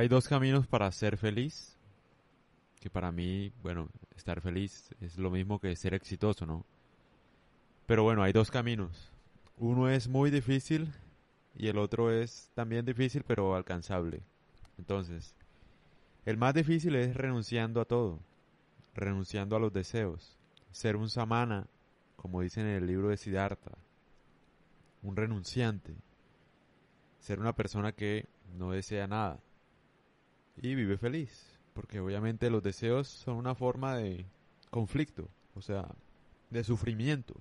Hay dos caminos para ser feliz. Que para mí, bueno, estar feliz es lo mismo que ser exitoso, ¿no? Pero bueno, hay dos caminos. Uno es muy difícil y el otro es también difícil pero alcanzable. Entonces, el más difícil es renunciando a todo, renunciando a los deseos, ser un samana, como dicen en el libro de Siddhartha, un renunciante, ser una persona que no desea nada y vive feliz. Porque obviamente los deseos son una forma de conflicto, o sea, de sufrimiento.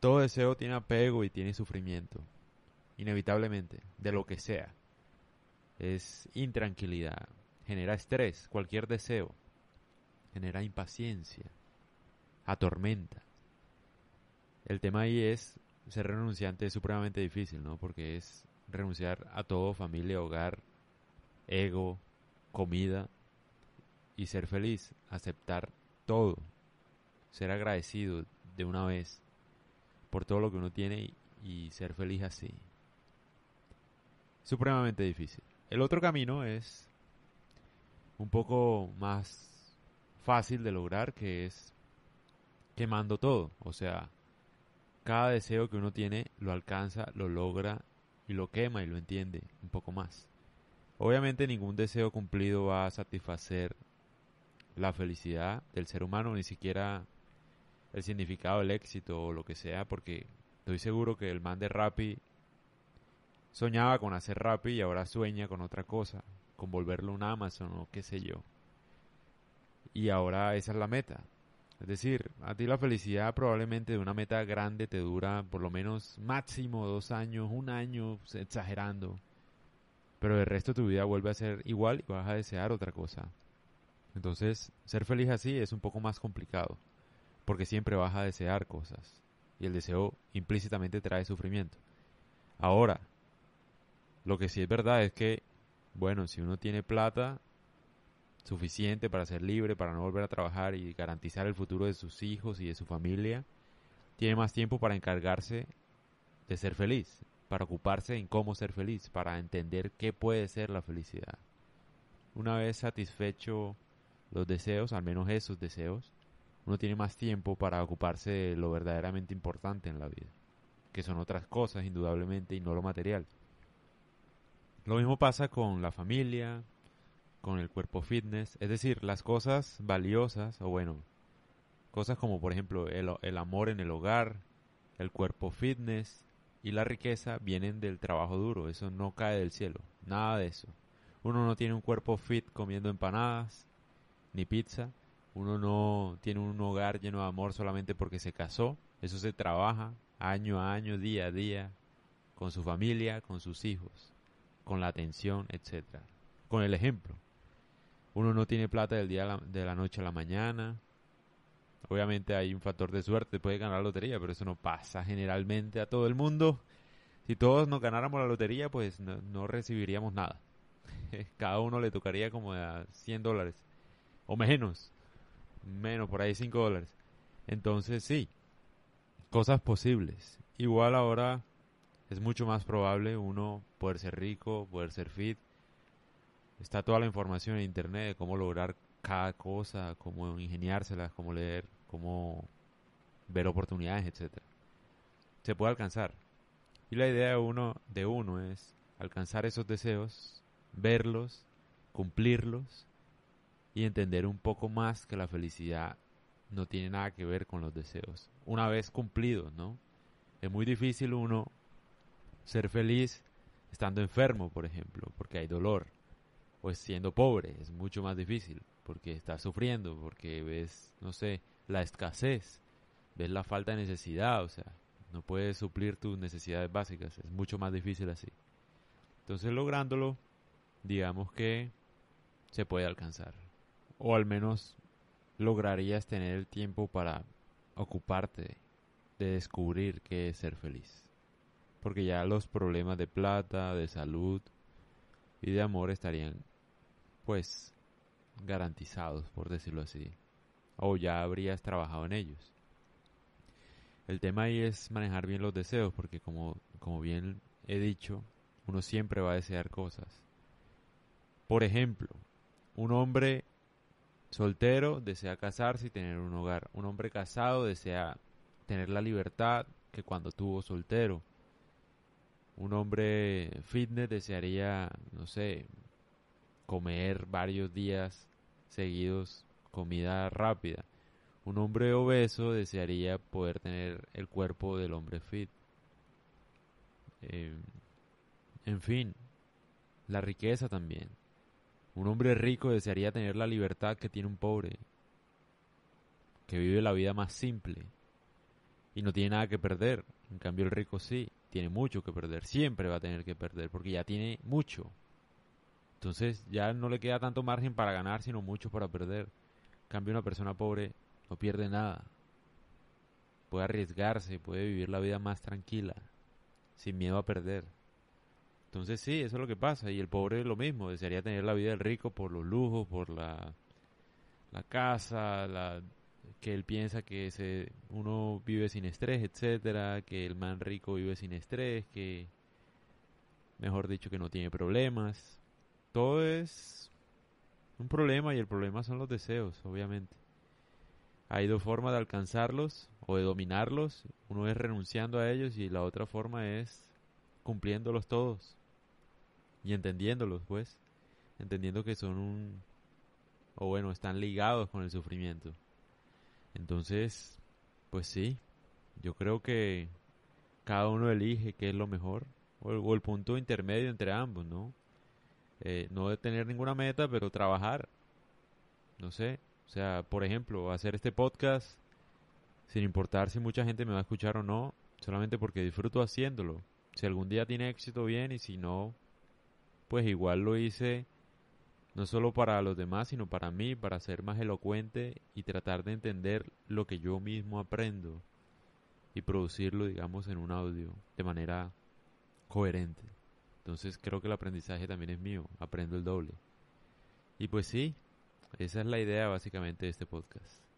Todo deseo tiene apego y tiene sufrimiento, inevitablemente, de lo que sea. Es intranquilidad, genera estrés, cualquier deseo, genera impaciencia, atormenta. El tema ahí es ser renunciante es supremamente difícil, ¿no? Porque es renunciar a todo, familia, hogar, ego, comida y ser feliz, aceptar todo, ser agradecido de una vez por todo lo que uno tiene y, ser feliz así. Supremamente difícil. El otro camino es un poco más fácil de lograr, que es quemando todo. O sea, cada deseo que uno tiene lo alcanza, lo logra y lo quema y lo entiende un poco más. Obviamente ningún deseo cumplido va a satisfacer la felicidad del ser humano, ni siquiera el significado del éxito o lo que sea, porque estoy seguro que el man de Rappi soñaba con hacer Rappi y ahora sueña con otra cosa, con volverlo un Amazon o qué sé yo. Y ahora esa es la meta. Es decir, a ti la felicidad probablemente de una meta grande te dura por lo menos máximo dos años, un año, pues, exagerando pero el resto de tu vida vuelve a ser igual y vas a desear otra cosa. Entonces, ser feliz así es un poco más complicado, porque siempre vas a desear cosas, y el deseo implícitamente trae sufrimiento. Ahora, lo que sí es verdad es que, bueno, si uno tiene plata suficiente para ser libre, para no volver a trabajar y garantizar el futuro de sus hijos y de su familia, tiene más tiempo para encargarse de ser feliz para ocuparse en cómo ser feliz, para entender qué puede ser la felicidad. Una vez satisfecho los deseos, al menos esos deseos, uno tiene más tiempo para ocuparse de lo verdaderamente importante en la vida, que son otras cosas indudablemente y no lo material. Lo mismo pasa con la familia, con el cuerpo fitness, es decir, las cosas valiosas o bueno, cosas como por ejemplo el, el amor en el hogar, el cuerpo fitness, y la riqueza vienen del trabajo duro, eso no cae del cielo, nada de eso. Uno no tiene un cuerpo fit comiendo empanadas ni pizza, uno no tiene un hogar lleno de amor solamente porque se casó, eso se trabaja año a año, día a día, con su familia, con sus hijos, con la atención, etc. Con el ejemplo. Uno no tiene plata del día de la noche a la mañana, Obviamente hay un factor de suerte, puede ganar la lotería, pero eso no pasa generalmente a todo el mundo. Si todos nos ganáramos la lotería, pues no, recibiríamos nada. Cada uno le tocaría como a 100 dólares. O menos. Menos, por ahí 5 dólares. Entonces sí, cosas posibles. Igual ahora es mucho más probable uno poder ser rico, poder ser fit. Está toda la información en internet de cómo lograr cada cosa, cómo ingeniárselas, cómo leer cómo ver oportunidades, etcétera. Se puede alcanzar. Y la idea de uno, de uno es alcanzar esos deseos, verlos, cumplirlos y entender un poco más que la felicidad no tiene nada que ver con los deseos. Una vez cumplidos, ¿no? Es muy difícil uno ser feliz estando enfermo, por ejemplo, porque hay dolor. O siendo pobre, es mucho más difícil, porque estás sufriendo, porque ves, no sé, la escasez, ves la falta de necesidad, o sea, no puedes suplir tus necesidades básicas, es mucho más difícil así. Entonces lográndolo, digamos que se puede alcanzar, o al menos lograrías tener el tiempo para ocuparte de descubrir qué es ser feliz. Porque ya los problemas de plata, de salud y de amor estarían, pues, garantizados, por decirlo así o ya habrías trabajado en ellos. El tema ahí es manejar bien los deseos, porque como, bien he dicho, uno siempre va a desear cosas. Por ejemplo, un hombre soltero desea casarse y tener un hogar. Un hombre casado desea tener la libertad que cuando tuvo soltero. Un hombre fitness desearía, no sé, comer varios días seguidos comida rápida. Un hombre obeso desearía poder tener el cuerpo del hombre fit. Em, en fin, la riqueza también. Un hombre rico desearía tener la libertad que tiene un pobre, que vive la vida más simple y no tiene nada que perder. En cambio el rico sí, tiene mucho que perder, siempre va a tener que perder porque ya tiene mucho. Entonces ya no le queda tanto margen para ganar, sino mucho para perder cambio, una persona pobre no pierde nada. Puede arriesgarse, puede vivir la vida más tranquila, sin miedo a perder. Entonces sí, eso es lo que pasa. Y el pobre es lo mismo, desearía tener la vida del rico por los lujos, por la, la casa, la, que él piensa que se, uno vive sin estrés, etc. que el man rico vive sin estrés, que mejor dicho que no tiene problemas. Todo es un problema y el problema son los deseos, obviamente. Hay dos formas de alcanzarlos o de dominarlos. Uno es renunciando a ellos y la otra forma es cumpliéndolos todos y entendiéndolos, pues. Entendiendo que son un... o bueno, están ligados con el sufrimiento. Entonces, pues sí, yo creo que cada uno elige qué es lo mejor o el, o el punto intermedio entre ambos, ¿no? Eh, no de tener ninguna meta, pero trabajar. No sé, o sea, por ejemplo, hacer este podcast sin importar si mucha gente me va a escuchar o no, solamente porque disfruto haciéndolo. Si algún día tiene éxito, bien, y si no, pues igual lo hice no solo para los demás, sino para mí, para ser más elocuente y tratar de entender lo que yo mismo aprendo y producirlo, digamos, en un audio de manera coherente. Entonces creo que el aprendizaje también es mío, aprendo el doble. Y pues sí, esa es la idea básicamente de este podcast.